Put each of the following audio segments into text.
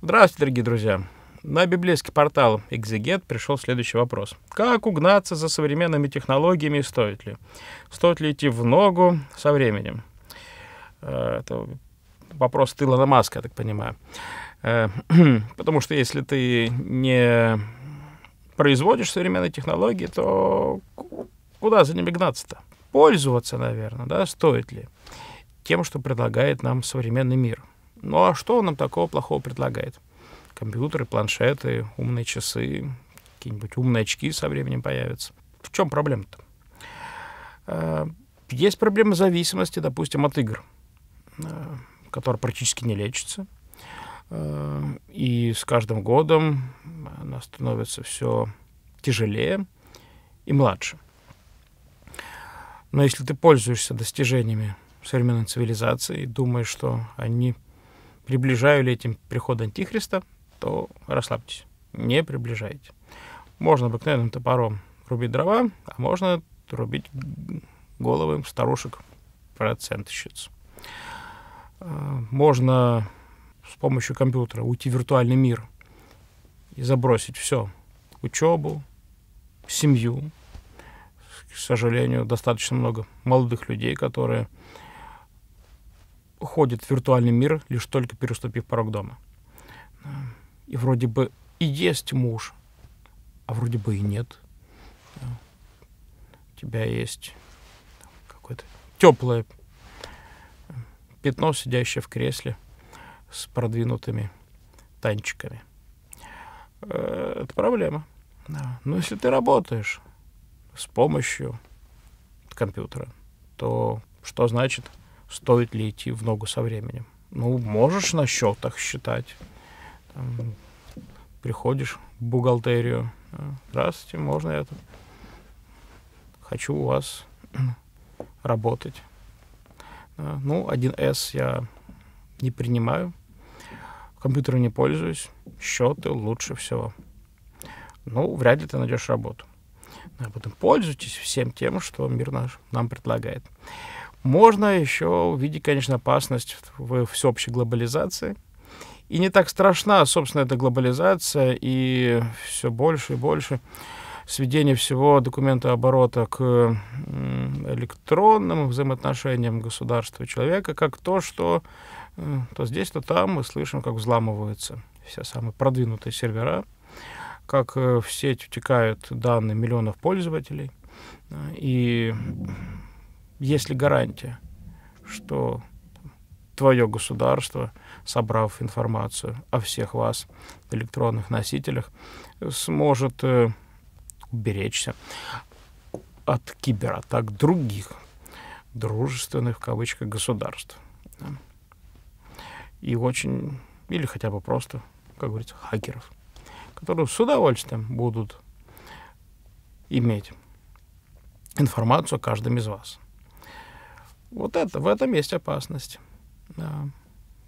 Здравствуйте, дорогие друзья! На библейский портал «Экзегет» пришел следующий вопрос. Как угнаться за современными технологиями и стоит ли? Стоит ли идти в ногу со временем? Э, это вопрос Тылана Маска, я так понимаю. Э, потому что если ты не производишь современные технологии, то куда за ними гнаться-то? Пользоваться, наверное, да, стоит ли тем, что предлагает нам современный мир – ну а что он нам такого плохого предлагает? Компьютеры, планшеты, умные часы, какие-нибудь умные очки со временем появятся. В чем проблема-то? Э, есть проблема зависимости, допустим, от игр, э, которая практически не лечится. Э, и с каждым годом она становится все тяжелее и младше. Но если ты пользуешься достижениями современной цивилизации и думаешь, что они приближаю ли этим приход Антихриста, то расслабьтесь, не приближайте. Можно обыкновенным топором рубить дрова, а можно рубить головы старушек процент считается. Можно с помощью компьютера уйти в виртуальный мир и забросить все. Учебу, семью. К сожалению, достаточно много молодых людей, которые уходит в виртуальный мир, лишь только переступив порог дома. И вроде бы и есть муж, а вроде бы и нет. У тебя есть какое-то теплое пятно, сидящее в кресле с продвинутыми танчиками. Э, это проблема. Да. Но если ты работаешь с помощью компьютера, то что значит стоит ли идти в ногу со временем. Ну, можешь на счетах считать. Там, приходишь в бухгалтерию. Здравствуйте, можно это? Хочу у вас работать. Ну, 1С я не принимаю. Компьютеры не пользуюсь. Счеты лучше всего. Ну, вряд ли ты найдешь работу. Ну, а потом пользуйтесь всем тем, что мир наш нам предлагает. Можно еще увидеть, конечно, опасность в всеобщей глобализации. И не так страшна, собственно, эта глобализация и все больше и больше сведение всего документа оборота к электронным взаимоотношениям государства и человека, как то, что то здесь, то там мы слышим, как взламываются все самые продвинутые сервера, как э, в сеть утекают данные миллионов пользователей. Э, и есть ли гарантия, что твое государство, собрав информацию о всех вас электронных носителях, сможет э, уберечься от кибератак других дружественных в кавычках государств. И очень, или хотя бы просто, как говорится, хакеров, которые с удовольствием будут иметь информацию о каждом из вас. Вот это, в этом есть опасность. Да,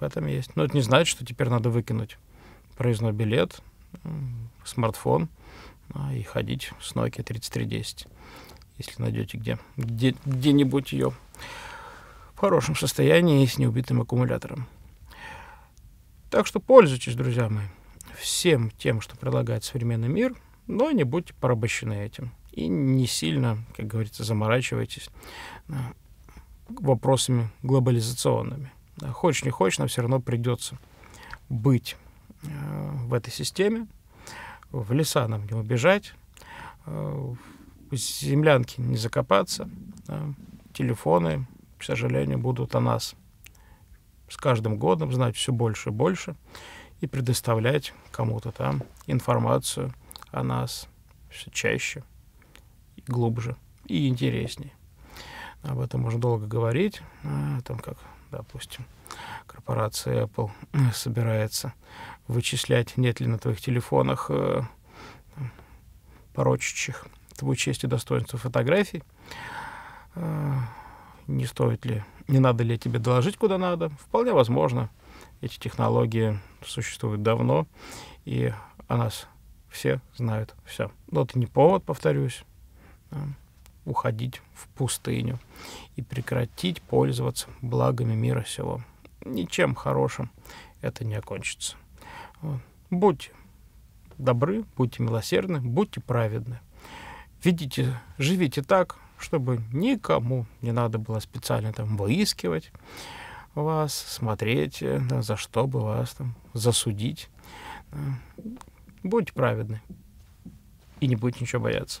в этом есть. Но это не значит, что теперь надо выкинуть проездной билет, смартфон а, и ходить с Nokia 3310, если найдете где, где где-нибудь ее в хорошем состоянии и с неубитым аккумулятором. Так что пользуйтесь, друзья мои, всем тем, что предлагает современный мир, но не будьте порабощены этим. И не сильно, как говорится, заморачивайтесь а, вопросами глобализационными. хочешь не хочешь, но все равно придется быть э, в этой системе. В леса нам не убежать, э, в землянки не закопаться. Телефоны, к сожалению, будут о нас с каждым годом знать все больше и больше и предоставлять кому-то там информацию о нас все чаще, глубже и интереснее. Об этом можно долго говорить, э, о том, как, допустим, корпорация Apple э, собирается вычислять, нет ли на твоих телефонах э, порочащих твою честь и достоинство фотографий. Э, не стоит ли, не надо ли тебе доложить куда надо. Вполне возможно, эти технологии существуют давно, и о нас все знают все. Но это не повод, повторюсь, уходить в пустыню и прекратить пользоваться благами мира сего. Ничем хорошим это не окончится. Будьте добры, будьте милосердны, будьте праведны. Видите, живите так, чтобы никому не надо было специально там выискивать вас, смотреть, да, э, за что бы вас там засудить. Э, будьте праведны и не будете ничего бояться.